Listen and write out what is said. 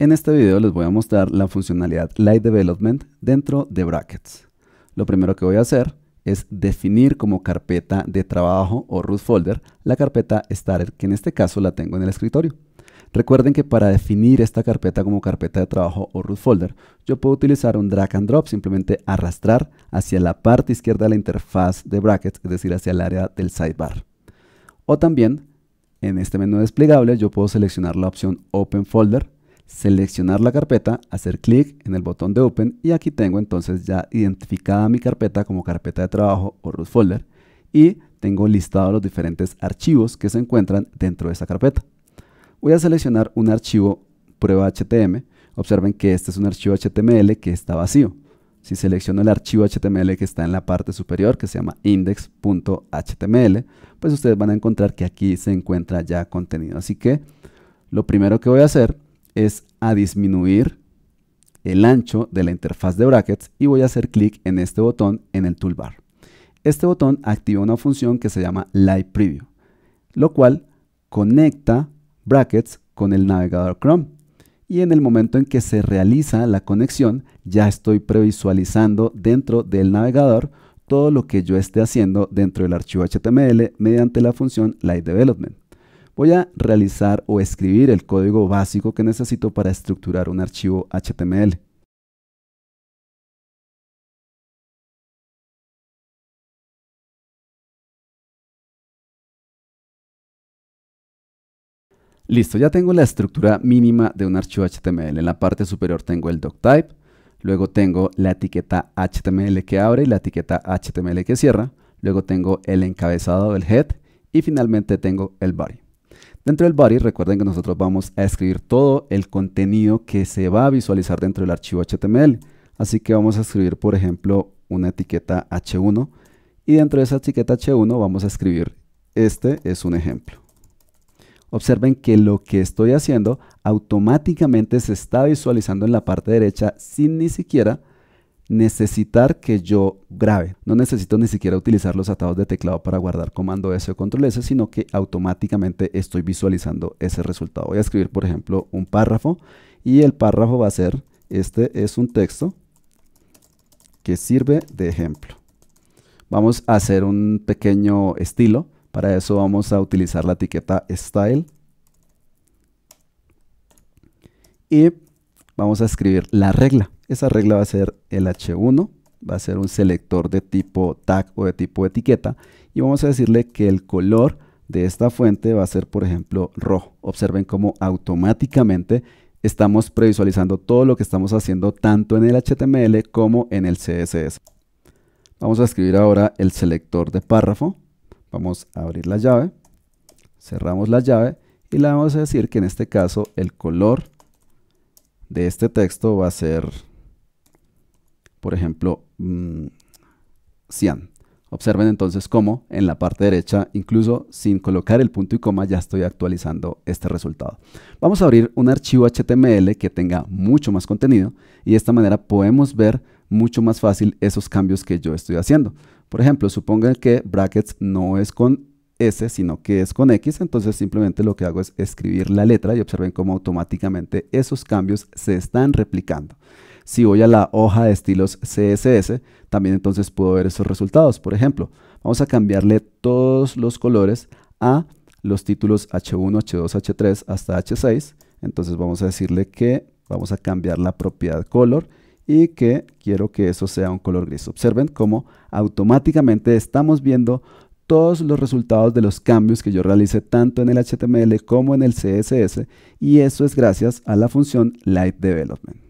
En este video les voy a mostrar la funcionalidad Light Development dentro de Brackets. Lo primero que voy a hacer es definir como carpeta de trabajo o root folder la carpeta Starter, que en este caso la tengo en el escritorio. Recuerden que para definir esta carpeta como carpeta de trabajo o root folder, yo puedo utilizar un drag and drop, simplemente arrastrar hacia la parte izquierda de la interfaz de brackets, es decir, hacia el área del sidebar. O también, en este menú desplegable, yo puedo seleccionar la opción Open Folder, seleccionar la carpeta, hacer clic en el botón de Open y aquí tengo entonces ya identificada mi carpeta como carpeta de trabajo o root folder y tengo listados los diferentes archivos que se encuentran dentro de esa carpeta. Voy a seleccionar un archivo prueba HTML. Observen que este es un archivo HTML que está vacío. Si selecciono el archivo HTML que está en la parte superior, que se llama index.html, pues ustedes van a encontrar que aquí se encuentra ya contenido. Así que lo primero que voy a hacer es a disminuir el ancho de la interfaz de brackets y voy a hacer clic en este botón en el toolbar. Este botón activa una función que se llama Live Preview, lo cual conecta brackets con el navegador Chrome. Y en el momento en que se realiza la conexión, ya estoy previsualizando dentro del navegador todo lo que yo esté haciendo dentro del archivo HTML mediante la función Live Development. Voy a realizar o escribir el código básico que necesito para estructurar un archivo HTML. Listo, ya tengo la estructura mínima de un archivo HTML. En la parte superior tengo el doctype, luego tengo la etiqueta HTML que abre y la etiqueta HTML que cierra, luego tengo el encabezado, del head, y finalmente tengo el body. Dentro del body, recuerden que nosotros vamos a escribir todo el contenido que se va a visualizar dentro del archivo HTML. Así que vamos a escribir, por ejemplo, una etiqueta H1 y dentro de esa etiqueta H1 vamos a escribir, este es un ejemplo. Observen que lo que estoy haciendo automáticamente se está visualizando en la parte derecha sin ni siquiera necesitar que yo grabe. No necesito ni siquiera utilizar los atados de teclado para guardar comando S o control S, sino que automáticamente estoy visualizando ese resultado. Voy a escribir, por ejemplo, un párrafo y el párrafo va a ser, este es un texto que sirve de ejemplo. Vamos a hacer un pequeño estilo. Para eso vamos a utilizar la etiqueta style. Y vamos a escribir la regla. Esa regla va a ser el H1, va a ser un selector de tipo tag o de tipo etiqueta y vamos a decirle que el color de esta fuente va a ser por ejemplo rojo. Observen cómo automáticamente estamos previsualizando todo lo que estamos haciendo tanto en el HTML como en el CSS. Vamos a escribir ahora el selector de párrafo. Vamos a abrir la llave, cerramos la llave y le vamos a decir que en este caso el color de este texto va a ser por ejemplo, mm, Observen entonces cómo en la parte derecha, incluso sin colocar el punto y coma, ya estoy actualizando este resultado. Vamos a abrir un archivo HTML que tenga mucho más contenido y de esta manera podemos ver mucho más fácil esos cambios que yo estoy haciendo. Por ejemplo, supongan que brackets no es con S, sino que es con X, entonces simplemente lo que hago es escribir la letra y observen cómo automáticamente esos cambios se están replicando. Si voy a la hoja de estilos CSS, también entonces puedo ver esos resultados. Por ejemplo, vamos a cambiarle todos los colores a los títulos H1, H2, H3 hasta H6. Entonces vamos a decirle que vamos a cambiar la propiedad color y que quiero que eso sea un color gris. Observen cómo automáticamente estamos viendo todos los resultados de los cambios que yo realice tanto en el HTML como en el CSS y eso es gracias a la función Light Development.